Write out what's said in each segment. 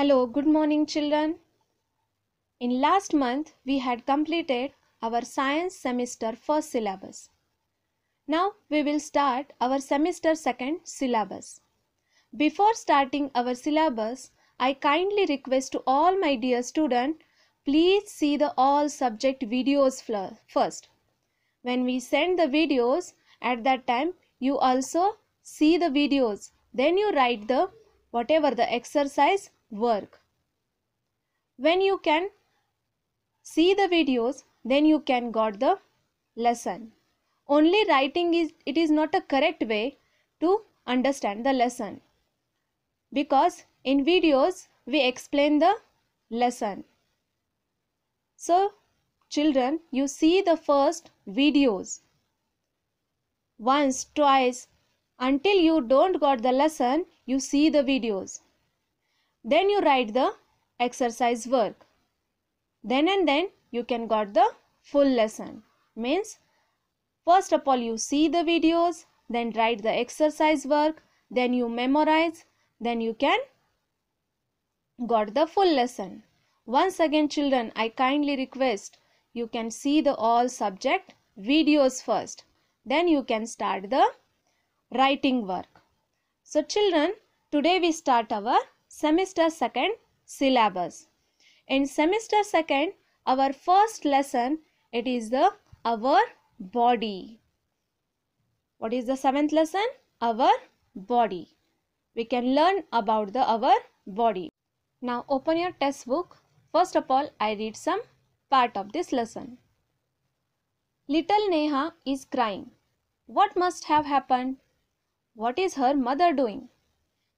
Hello, good morning children. In last month, we had completed our science semester first syllabus. Now, we will start our semester second syllabus. Before starting our syllabus, I kindly request to all my dear students, please see the all subject videos first. When we send the videos, at that time, you also see the videos. Then you write the whatever the exercise work when you can see the videos then you can got the lesson only writing is it is not a correct way to understand the lesson because in videos we explain the lesson so children you see the first videos once twice until you don't got the lesson you see the videos then you write the exercise work. Then and then you can got the full lesson. Means first of all you see the videos, then write the exercise work, then you memorize, then you can got the full lesson. Once again children, I kindly request you can see the all subject videos first. Then you can start the writing work. So children, today we start our semester second syllabus. In semester second, our first lesson, it is the our body. What is the seventh lesson? Our body. We can learn about the our body. Now open your textbook. First of all, I read some part of this lesson. Little Neha is crying. What must have happened? What is her mother doing?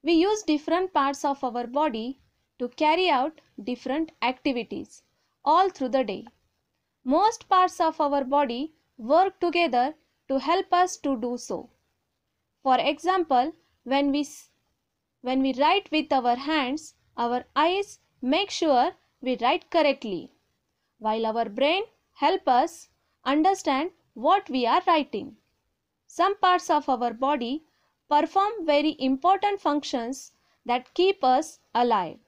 We use different parts of our body to carry out different activities all through the day. Most parts of our body work together to help us to do so. For example, when we, when we write with our hands, our eyes make sure we write correctly, while our brain help us understand what we are writing. Some parts of our body perform very important functions that keep us alive.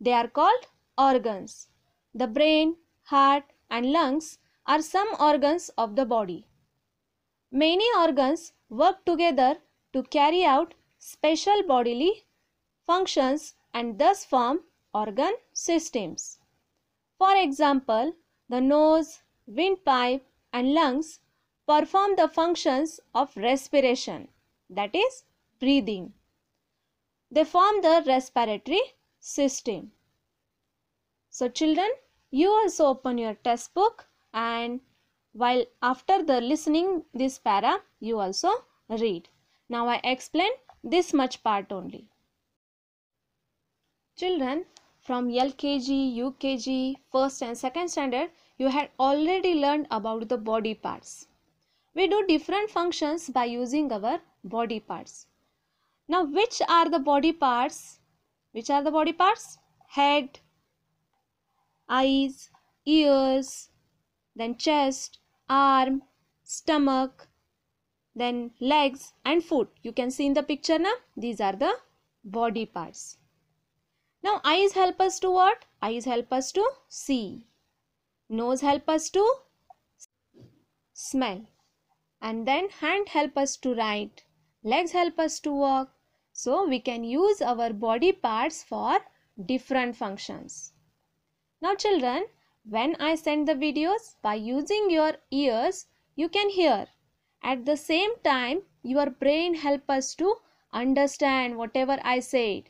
They are called organs. The brain, heart and lungs are some organs of the body. Many organs work together to carry out special bodily functions and thus form organ systems. For example, the nose, windpipe and lungs perform the functions of respiration that is breathing. They form the respiratory system. So children, you also open your test book and while after the listening this para, you also read. Now I explain this much part only. Children, from LKG, UKG, 1st and 2nd standard, you had already learned about the body parts. We do different functions by using our body parts. Now, which are the body parts? Which are the body parts? Head, eyes, ears, then chest, arm, stomach, then legs and foot. You can see in the picture now, these are the body parts. Now, eyes help us to what? Eyes help us to see. Nose help us to smell. And then hand help us to write legs help us to walk. So we can use our body parts for different functions. Now children, when I send the videos by using your ears, you can hear. At the same time, your brain help us to understand whatever I said.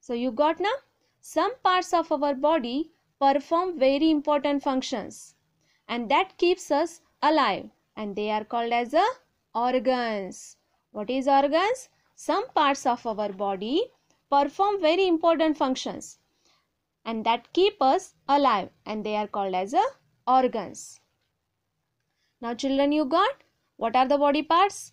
So you got now? Some parts of our body perform very important functions and that keeps us alive and they are called as the organs. What is organs? Some parts of our body perform very important functions and that keep us alive and they are called as a uh, organs. Now children you got what are the body parts?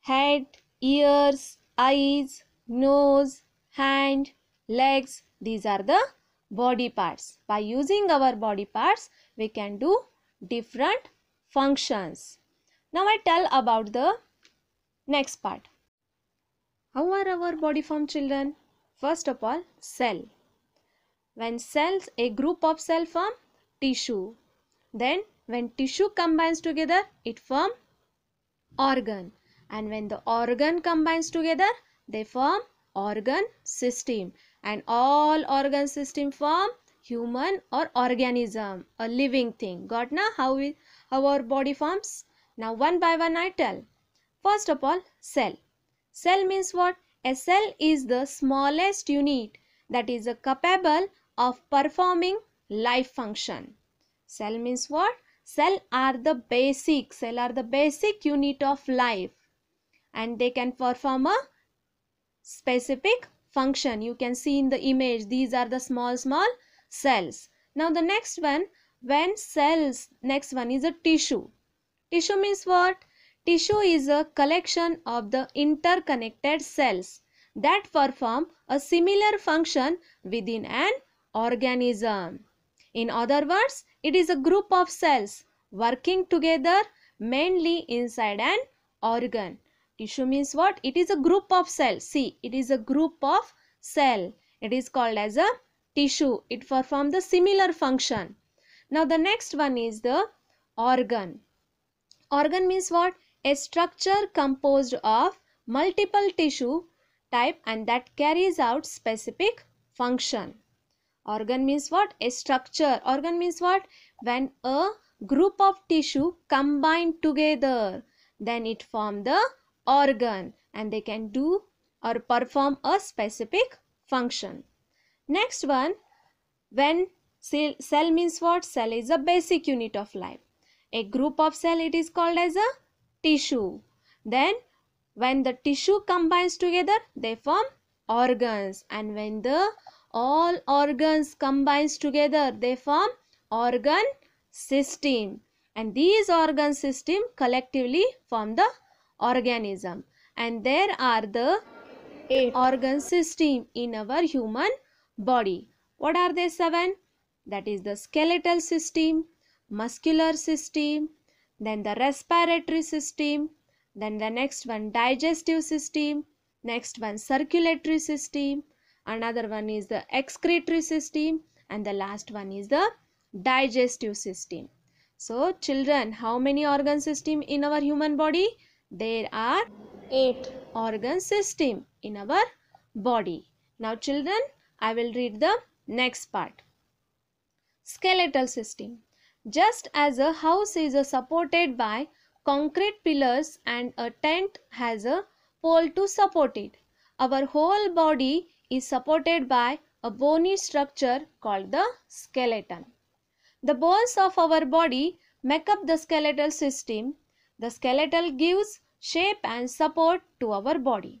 Head, ears, eyes, nose, hand, legs these are the body parts. By using our body parts we can do different functions. Now I tell about the Next part. How are our body formed children? First of all, cell. When cells, a group of cell form tissue. Then when tissue combines together, it form organ. And when the organ combines together, they form organ system. And all organ system form human or organism, a living thing. Got na how, we, how our body forms? Now one by one I tell. First of all, cell. Cell means what? A cell is the smallest unit that is capable of performing life function. Cell means what? Cell are the basic, cell are the basic unit of life and they can perform a specific function. You can see in the image these are the small small cells. Now the next one when cells next one is a tissue. Tissue means what? Tissue is a collection of the interconnected cells that perform a similar function within an organism. In other words, it is a group of cells working together mainly inside an organ. Tissue means what? It is a group of cells. See, it is a group of cell. It is called as a tissue. It performs the similar function. Now the next one is the organ. Organ means what? a structure composed of multiple tissue type and that carries out specific function. Organ means what? A structure. Organ means what? When a group of tissue combined together, then it form the organ and they can do or perform a specific function. Next one, when cell, cell means what? Cell is a basic unit of life. A group of cell it is called as a tissue. Then when the tissue combines together they form organs and when the all organs combines together they form organ system and these organ system collectively form the organism and there are the Eight. organ system in our human body what are they seven that is the skeletal system muscular system then the respiratory system, then the next one digestive system, next one circulatory system, another one is the excretory system and the last one is the digestive system. So children, how many organ system in our human body? There are 8 organ system in our body. Now children, I will read the next part. Skeletal system. Just as a house is uh, supported by concrete pillars and a tent has a pole to support it, our whole body is supported by a bony structure called the skeleton. The bones of our body make up the skeletal system. The skeletal gives shape and support to our body.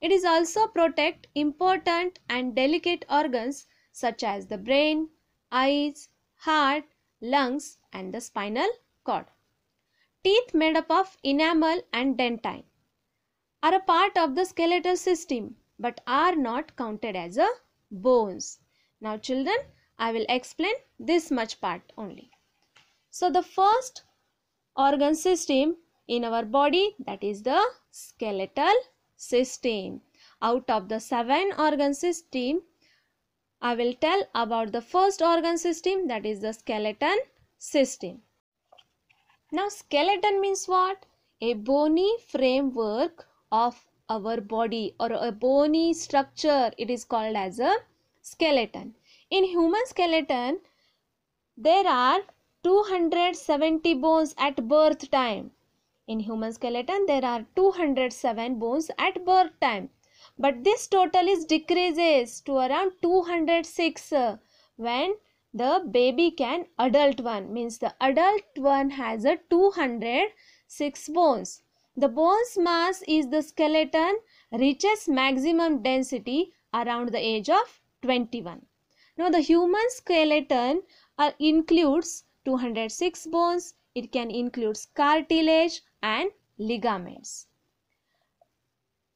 It is also protect important and delicate organs such as the brain, eyes, heart lungs and the spinal cord. Teeth made up of enamel and dentine are a part of the skeletal system but are not counted as a bones. Now children, I will explain this much part only. So the first organ system in our body that is the skeletal system. Out of the seven organ system, I will tell about the first organ system that is the skeleton system. Now skeleton means what? A bony framework of our body or a bony structure it is called as a skeleton. In human skeleton there are 270 bones at birth time. In human skeleton there are 207 bones at birth time. But this total is decreases to around 206 uh, when the baby can adult one means the adult one has a 206 bones. The bones mass is the skeleton reaches maximum density around the age of 21. Now the human skeleton uh, includes 206 bones, it can include cartilage and ligaments.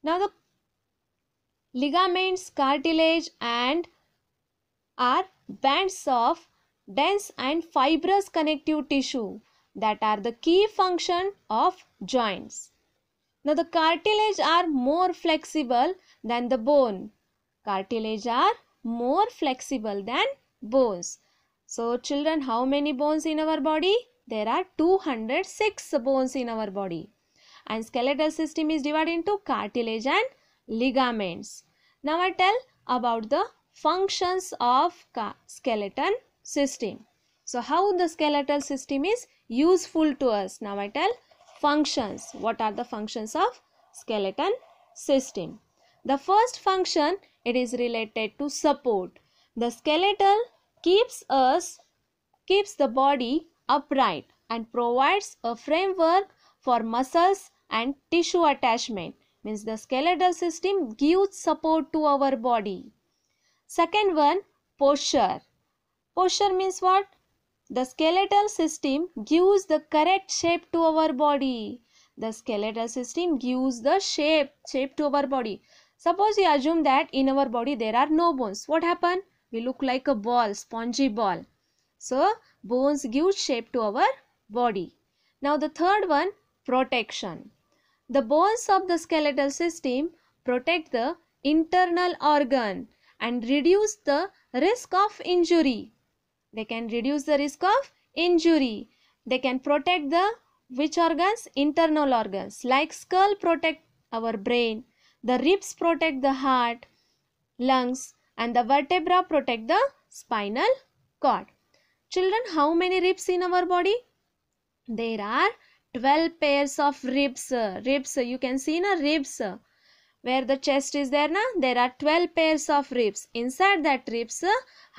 Now the Ligaments, cartilage and are bands of dense and fibrous connective tissue that are the key function of joints. Now the cartilage are more flexible than the bone. Cartilage are more flexible than bones. So children how many bones in our body? There are 206 bones in our body. And skeletal system is divided into cartilage and ligaments. Now I tell about the functions of skeleton system. So how the skeletal system is useful to us. Now I tell functions. What are the functions of skeleton system? The first function it is related to support. The skeletal keeps us keeps the body upright and provides a framework for muscles and tissue attachment means the skeletal system gives support to our body. Second one posture. Posture means what? The skeletal system gives the correct shape to our body. The skeletal system gives the shape, shape to our body. Suppose we assume that in our body there are no bones. What happen? We look like a ball, spongy ball. So, bones give shape to our body. Now the third one, protection. The bones of the skeletal system protect the internal organ and reduce the risk of injury. They can reduce the risk of injury. They can protect the which organs? Internal organs like skull protect our brain, the ribs protect the heart, lungs and the vertebra protect the spinal cord. Children, how many ribs in our body? There are 12 pairs of ribs ribs you can see na ribs where the chest is there na there are 12 pairs of ribs inside that ribs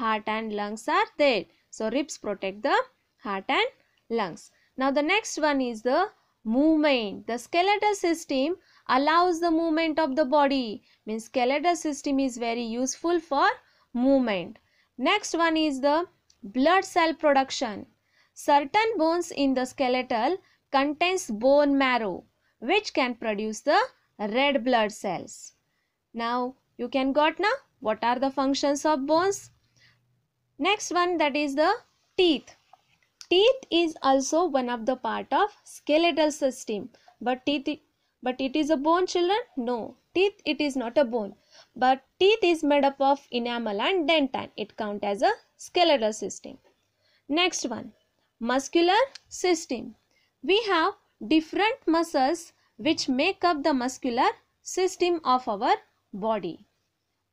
heart and lungs are there so ribs protect the heart and lungs now the next one is the movement the skeletal system allows the movement of the body means skeletal system is very useful for movement next one is the blood cell production certain bones in the skeletal contains bone marrow which can produce the red blood cells. Now you can got now what are the functions of bones? Next one that is the teeth. Teeth is also one of the part of skeletal system. But teeth but it is a bone children? No. Teeth it is not a bone. But teeth is made up of enamel and dentin. It count as a skeletal system. Next one muscular system. We have different muscles which make up the muscular system of our body.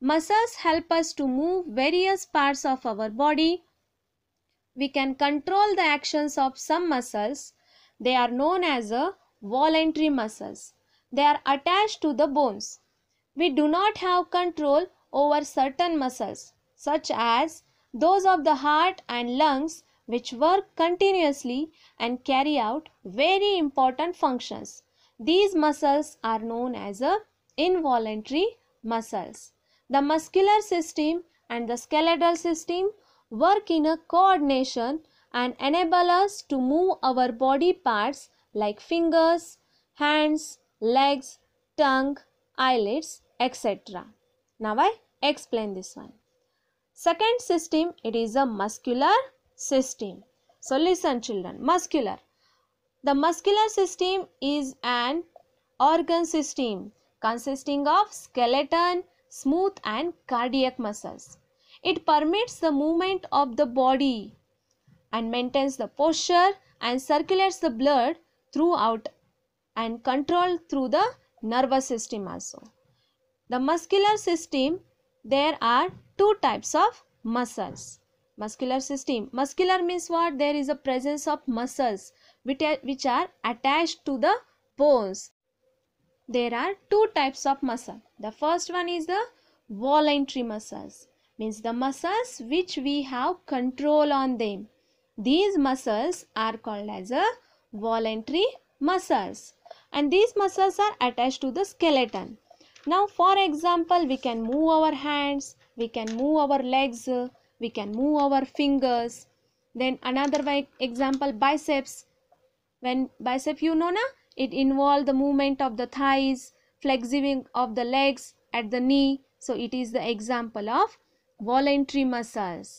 Muscles help us to move various parts of our body. We can control the actions of some muscles. They are known as a voluntary muscles. They are attached to the bones. We do not have control over certain muscles such as those of the heart and lungs which work continuously and carry out very important functions. These muscles are known as a involuntary muscles. The muscular system and the skeletal system work in a coordination and enable us to move our body parts like fingers, hands, legs, tongue, eyelids, etc. Now I explain this one. Second system, it is a muscular system. So listen children, muscular. The muscular system is an organ system consisting of skeleton, smooth and cardiac muscles. It permits the movement of the body and maintains the posture and circulates the blood throughout and controlled through the nervous system also. The muscular system, there are two types of muscles muscular system muscular means what there is a presence of muscles which are, which are attached to the bones there are two types of muscle the first one is the voluntary muscles means the muscles which we have control on them these muscles are called as a voluntary muscles and these muscles are attached to the skeleton now for example we can move our hands we can move our legs we can move our fingers then another example biceps when bicep you know na it involve the movement of the thighs flexing of the legs at the knee so it is the example of voluntary muscles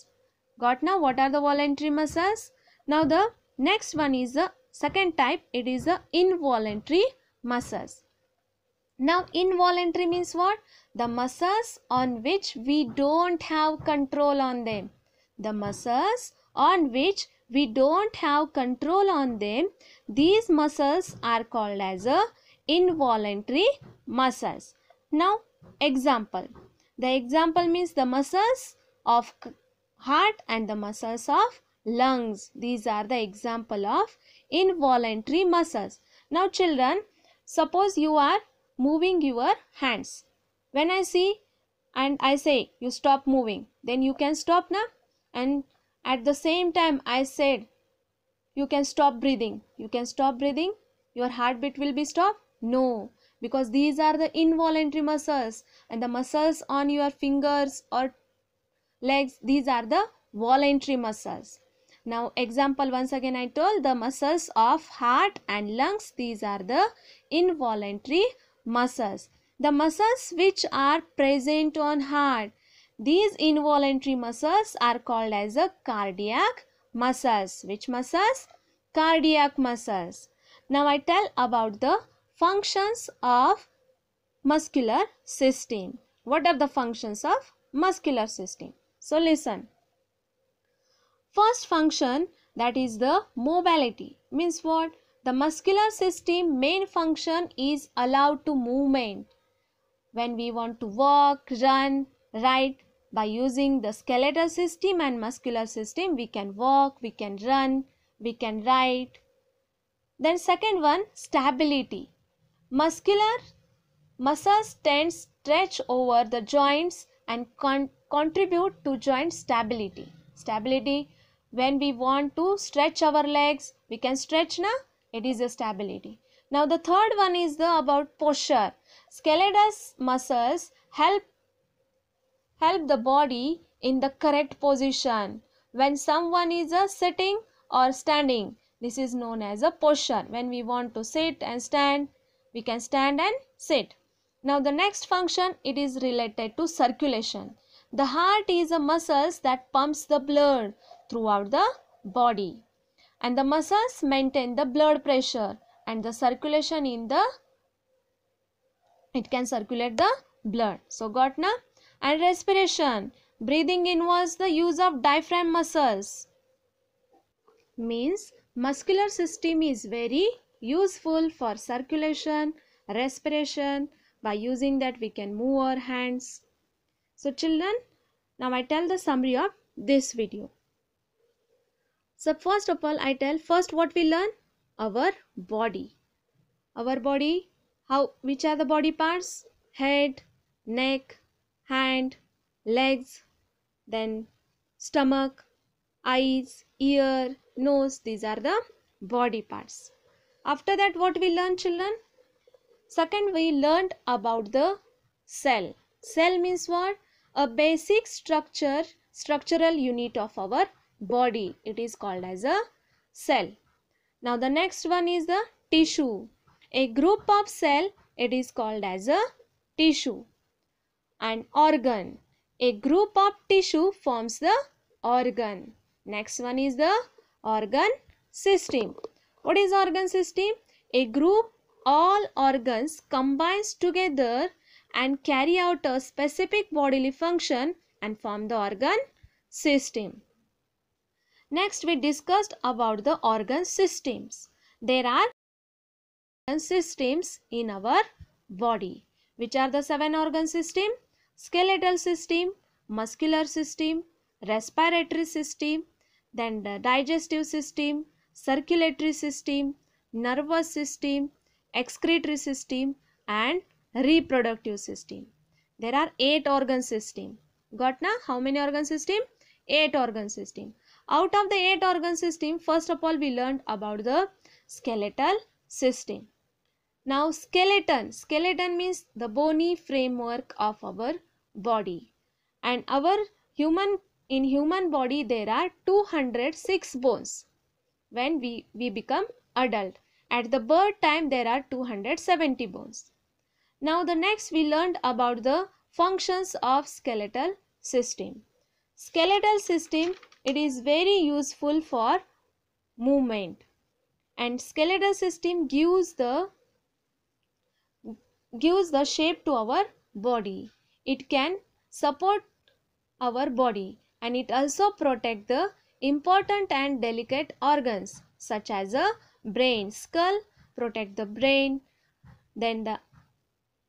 got now what are the voluntary muscles now the next one is the second type it is the involuntary muscles now involuntary means what? The muscles on which we don't have control on them. The muscles on which we don't have control on them. These muscles are called as a involuntary muscles. Now example. The example means the muscles of heart and the muscles of lungs. These are the example of involuntary muscles. Now children, suppose you are moving your hands. When I see and I say you stop moving, then you can stop now. And at the same time I said you can stop breathing. You can stop breathing. Your heartbeat will be stopped. No, because these are the involuntary muscles and the muscles on your fingers or legs, these are the voluntary muscles. Now example once again I told the muscles of heart and lungs these are the involuntary muscles. The muscles which are present on heart. These involuntary muscles are called as a cardiac muscles. Which muscles? Cardiac muscles. Now I tell about the functions of muscular system. What are the functions of muscular system? So listen. First function that is the mobility means what? The muscular system main function is allowed to movement. When we want to walk, run, ride, by using the skeletal system and muscular system, we can walk, we can run, we can write. Then second one, stability. Muscular muscles tend stretch over the joints and con contribute to joint stability. Stability, when we want to stretch our legs, we can stretch now it is a stability now the third one is the about posture skeletal muscles help help the body in the correct position when someone is a uh, sitting or standing this is known as a posture when we want to sit and stand we can stand and sit now the next function it is related to circulation the heart is a muscles that pumps the blood throughout the body and the muscles maintain the blood pressure and the circulation in the it can circulate the blood so got na and respiration breathing involves the use of diaphragm muscles means muscular system is very useful for circulation respiration by using that we can move our hands so children now i tell the summary of this video so first of all, I tell first what we learn our body. Our body, how which are the body parts? Head, neck, hand, legs, then stomach, eyes, ear, nose. These are the body parts. After that, what we learn, children? Second, we learned about the cell. Cell means what? A basic structure, structural unit of our body it is called as a cell now the next one is the tissue a group of cell it is called as a tissue and organ a group of tissue forms the organ next one is the organ system what is organ system a group all organs combines together and carry out a specific bodily function and form the organ system Next we discussed about the organ systems. There are organ systems in our body which are the seven organ system, skeletal system, muscular system, respiratory system, then the digestive system, circulatory system, nervous system, excretory system and reproductive system. There are eight organ system. Got na? How many organ system? Eight organ system out of the eight organ system first of all we learned about the skeletal system now skeleton skeleton means the bony framework of our body and our human in human body there are 206 bones when we we become adult at the birth time there are 270 bones now the next we learned about the functions of skeletal system skeletal system it is very useful for movement and skeletal system gives the gives the shape to our body. It can support our body and it also protect the important and delicate organs such as a brain skull protect the brain then the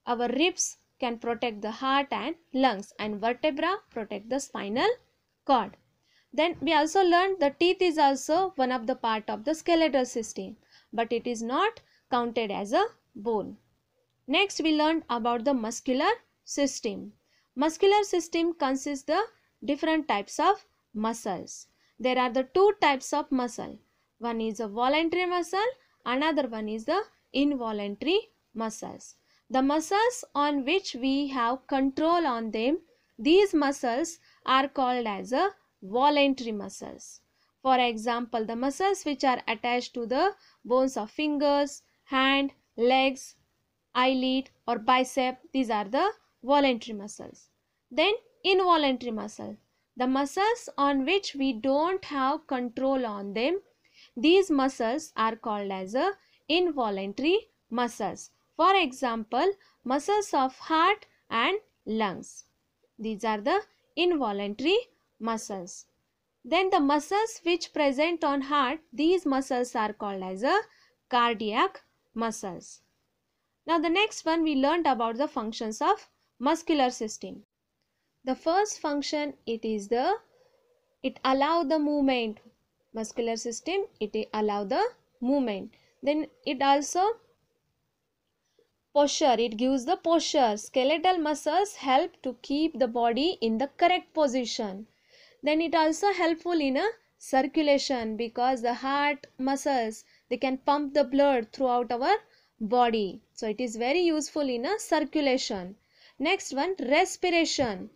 our ribs can protect the heart and lungs and vertebra protect the spinal cord then we also learned the teeth is also one of the part of the skeletal system but it is not counted as a bone. Next we learned about the muscular system. Muscular system consists the different types of muscles. There are the two types of muscle. One is a voluntary muscle, another one is the involuntary muscles. The muscles on which we have control on them, these muscles are called as a voluntary muscles. For example, the muscles which are attached to the bones of fingers, hand, legs, eyelid or bicep, these are the voluntary muscles. Then involuntary muscle, the muscles on which we don't have control on them, these muscles are called as a involuntary muscles. For example, muscles of heart and lungs. These are the involuntary muscles. Then the muscles which present on heart, these muscles are called as a cardiac muscles. Now the next one we learned about the functions of muscular system. The first function it is the it allow the movement muscular system it allow the movement then it also posture it gives the posture skeletal muscles help to keep the body in the correct position then it also helpful in a circulation because the heart muscles they can pump the blood throughout our body so it is very useful in a circulation next one respiration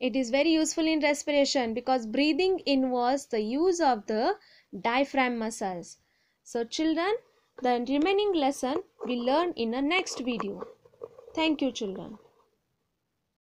it is very useful in respiration because breathing involves the use of the diaphragm muscles so children the remaining lesson we learn in a next video thank you children